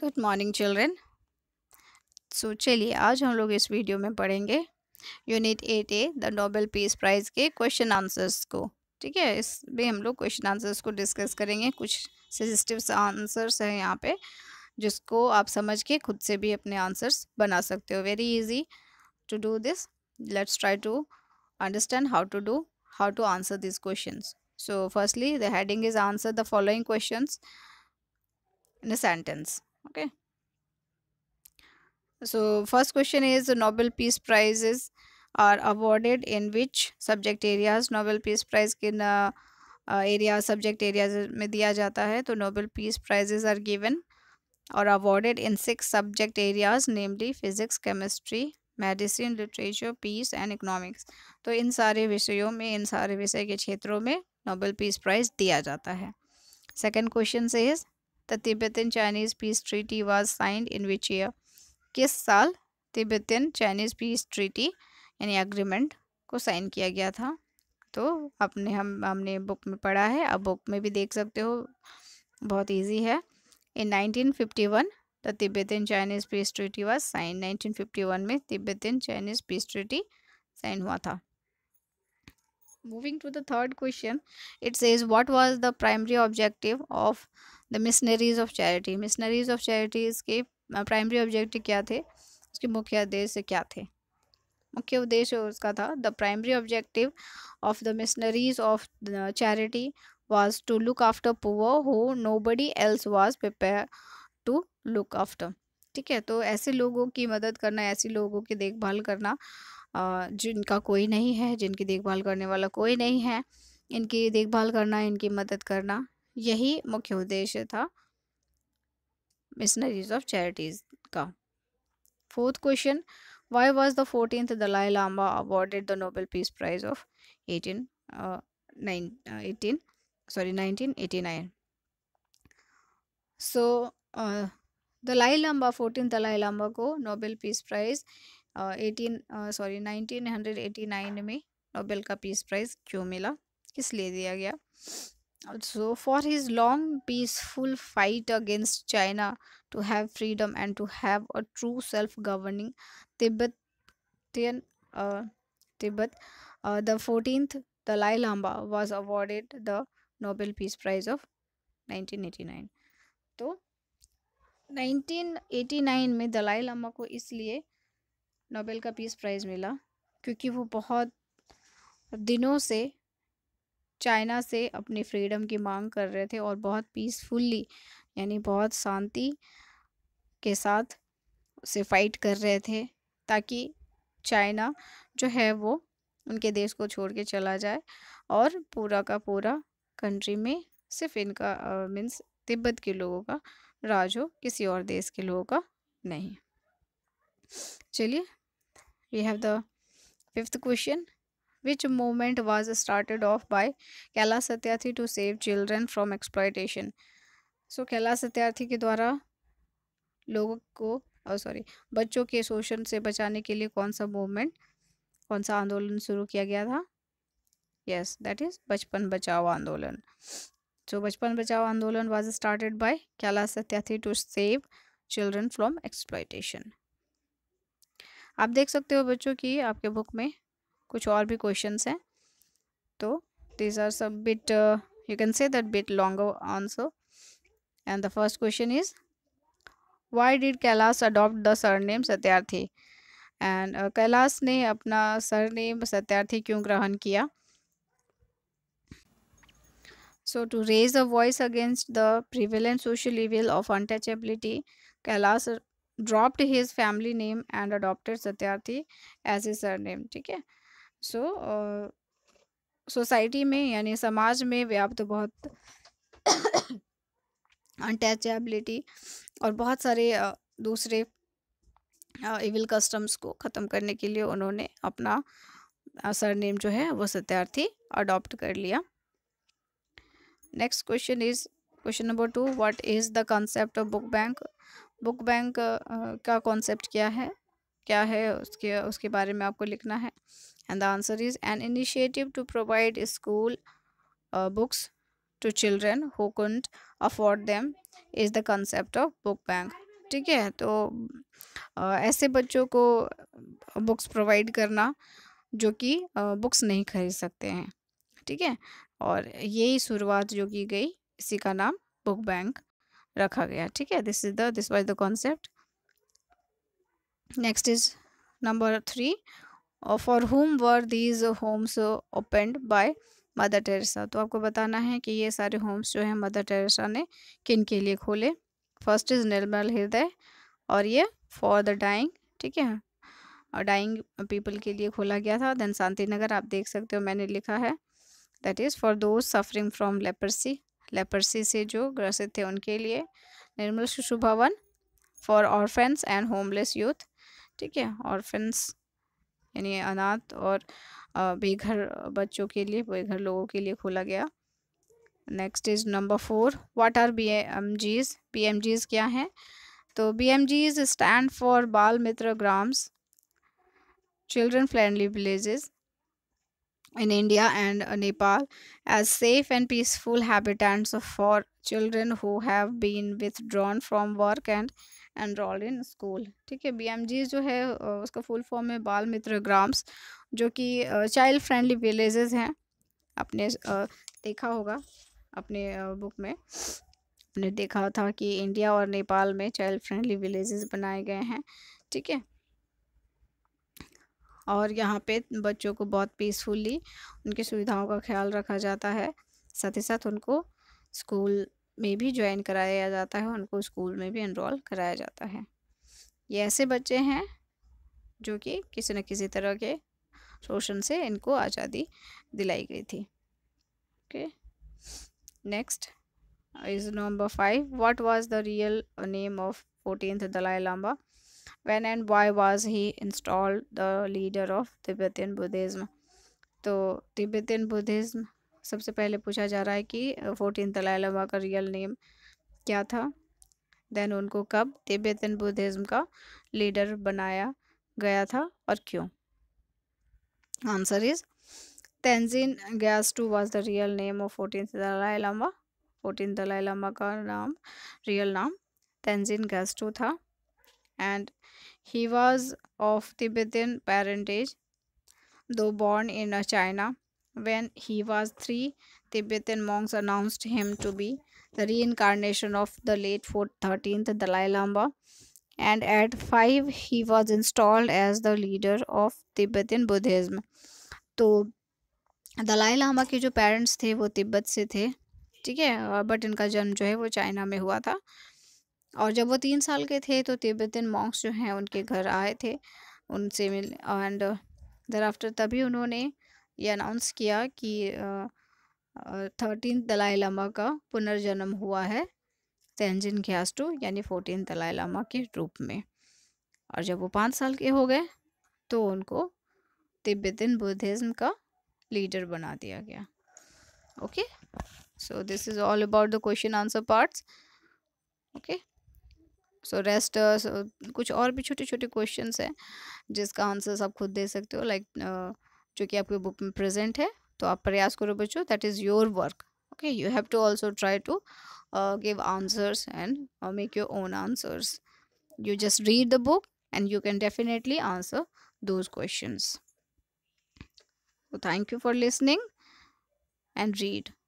Good morning children so चलिए आज हम लोग इस वीडियो में पढ़ेंगे unit eight A the Nobel peace prize के क्वेश्चन आंसर्स को ठीक है इसमें हम लोग क्वेश्चन आंसर्स को डिस्कस करेंगे कुछ सजेस्टिव आंसर्स हैं यहाँ पे जिसको आप समझ के खुद से भी अपने आंसर्स बना सकते हो very easy to do this let's try to understand how to do how to answer this question so firstly the is answer the following question in in a okay so first question is Nobel peace prize are awarded in which subject areas Nobel peace prize किन area subject areas में दिया जाता है तो Nobel peace prizes are given और awarded in six subject areas namely physics chemistry medicine literature peace and economics तो इन सारे विषयों में इन सारे विषय के क्षेत्रों में नोबेल पीस प्राइज दिया जाता है सेकेंड क्वेश्चन से is the Tibetan Chinese peace treaty was signed in which year किस साल तिब्बतन चाइनीज़ पीस ट्रीटी यानी एग्रीमेंट को साइन किया गया था तो अपने हम हमने बुक में पढ़ा है आप बुक में भी देख सकते हो बहुत इजी है in 1951 the Tibetan Chinese peace treaty was sign 1951 में Tibetan Chinese peace treaty sign हुआ था moving to the third question it's is what was the primary objective of the missionaries of charity missionaries of charities के primary objective क्या थे उसके मुख्य उद्देश्य क्या थे मुख्य उद्देश्य उसका था the primary objective of the missionaries of charity was to look after poor who nobody else was prepare to look after ठीक है तो ऐसे लोगों की मदद करना ऐसे लोगों की देखभाल करना जिनका कोई नहीं है जिनकी देखभाल करने वाला कोई नहीं है इनकी देखभाल करना इनकी मदद करना यही मुख्य उद्देश्य था मिशनरीज ऑफ चैरिटीज़ का fourth question why was the fourteen Dalai Lama awarded the Nobel peace prize of eighteen eighteen sorry nineteen eighty nine so Dalai Lama fourteen Dalai Lama को Nobel peace prize eighteen sorry nineteen hundred eighty nine में Nobel का peace prize क्यों मिला किस लिए दिया गया so for his long peaceful fight against China to have freedom and to have a true self-governing Tibetan uh, Tibet. Uh, the 14th Dalai Lama was awarded the Nobel Peace Prize of 1989. to 1989 में Dalai Lama को इसलिए Nobel का peace prize मिला क्योंकि वो बहुत दिनों से चाइना से अपनी फ्रीडम की मांग कर रहे थे और बहुत पीसफुल्ली यानी बहुत शांति के साथ उसे फाइट कर रहे थे ताकि चाइना जो है वो उनके देश को छोड़ के चला जाए और पूरा का पूरा कंट्री में सिर्फ इनका मीन्स तिब्बत के लोगों का राज हो किसी और देश के लोगों का नहीं चलिए we have the fifth question which movement was started off by Kailash Satyarthi to save children from exploitation. So Kailash Satyarthi के द्वारा लोगों को और oh, सॉरी बच्चों के शोषण से बचाने के लिए कौन सा मूवमेंट कौन सा आंदोलन शुरू किया गया था यस दैट इज़ बचपन बचाओ आंदोलन सो Bachpan Bachao Andolan was started by Kailash Satyarthi to save children from exploitation आप देख सकते हो बच्चों की आपके बुक में कुछ और भी क्वेश्चन हैं तो these are sub bit you can say that bit long answer and the first question is why did Kailash adopt the surname Satyarthi and Kailash ने अपना सर नेम सत्यार्थी क्यों ग्रहण किया so to raise the voice against the prevalent social evil of untouchability Kailash dropped his family name and adopted Satyarthi as a surname ठीक है सो society में यानी समाज में व्याप्त तो बहुत अनटैचेबिलिटी और बहुत सारे दूसरे इविल कस्टम्स को ख़त्म करने के लिए उन्होंने अपना सरनेम जो है वो सत्यार्थी अडॉप्ट कर लिया next question is question number two what is the concept of book bank book bank का कॉन्सेप्ट क्या है क्या है उसके उसके बारे में आपको लिखना है and the answer is an initiative to provide school books to children who can't afford them is the concept of book bank ठीक है तो uh, ऐसे बच्चों को बुक्स uh, प्रोवाइड करना जो कि बुक्स uh, नहीं खरीद सकते हैं ठीक है और यही शुरुआत जो की गई इसी का नाम बुक बैंक रखा गया ठीक है this is the this was the concept next is number 3 uh, for whom were these homes opened by Mother Teresa तो आपको बताना है कि ये सारे होम्स जो हैं मदर टेरेसा ने किन के लिए खोले फर्स्ट इज़ निर्मल हृदय और ये फॉर द डाइंग ठीक है और डाइंग पीपल के लिए खोला गया था देन शांति नगर आप देख सकते हो मैंने लिखा है that is for those suffering from leprosy leprosy से जो ग्रसित थे उनके लिए Nirmal Shishu Bhavan for orphans and homeless youth ठीक है ऑर्फेंस यानी अनाथ और बेघर बच्चों के लिए बेघर लोगों के लिए खोला गया next is number four what are B M Gs B M Gs क्या हैं तो B M Gs stand for Bal Mitra grams children friendly villages in India and Nepal as safe and peaceful habitants for children who have been withdrawn from work and enrol in school ठीक है B जो है उसका full form है बाल Mitra grams जो कि child friendly villages हैं आपने देखा होगा अपने बुक में आपने देखा था कि इंडिया और नेपाल में चाइल्ड फ्रेंडली विलेजेस बनाए गए हैं ठीक है और यहाँ पे बच्चों को बहुत पीसफुली उनकी सुविधाओं का ख्याल रखा जाता है साथ ही साथ उनको स्कूल में भी ज्वाइन कराया जाता है उनको स्कूल में भी इनरोल कराया जाता है ये ऐसे बच्चे हैं जो कि किसी न किसी तरह के शोषण से इनको आज़ादी दिलाई गई थी okay next is number five what was the real name of fourteen Dalai Lama when and why was he install the leader of Tibetian Buddhism तो तिब्बतन बुद्धिज्म सबसे पहले पूछा जा रहा है कि फोर्टीन दलाई लामा का रियल नेम क्या था देन उनको कब तिब्बतन बुद्धिज़्म का लीडर बनाया गया था और क्यों आंसर इज तेंजिन गयास्टू was the real name of fourteen Dalai Lama fourteen Dalai Lama का नाम रियल नाम तेंजिन टू था and he was of Tibetan parentage though born in China When he was 3 Tibetan monks announced him to be the reincarnation of the late 13th Dalai Lama. And at 5 he was installed as the leader of Tibetan Buddhism. to Dalai Lama के जो parents थे वो तिब्बत से थे ठीक है but इनका जन्म जो है वो चाइना में हुआ था और जब वो तीन साल के थे तो तिब्बतन मॉन्क्स जो हैं उनके घर आए थे उनसे मिल एंड दर आफ्टर तभी उन्होंने ये अनाउंस किया कि थर्टीन दलाई लामा का पुनर्जन्म हुआ है तेंजिन घ्यास्टू यानी फोर्टीन दलाई लामा के रूप में और जब वो पाँच साल के हो गए तो उनको तिब्बतन बुद्धिज़्म का लीडर बना दिया गया okay so this is all about the question answer parts okay so rest कुछ और भी छोटे छोटे क्वेश्चंस हैं जिसका आंसर आप खुद दे सकते हो लाइक like, uh, जो कि आपके बुक में प्रेजेंट है तो आप प्रयास करो बच्चों that is your work okay you have to also try to give answers and make your own answers you just read the book and you can definitely answer those question thank you for listening and read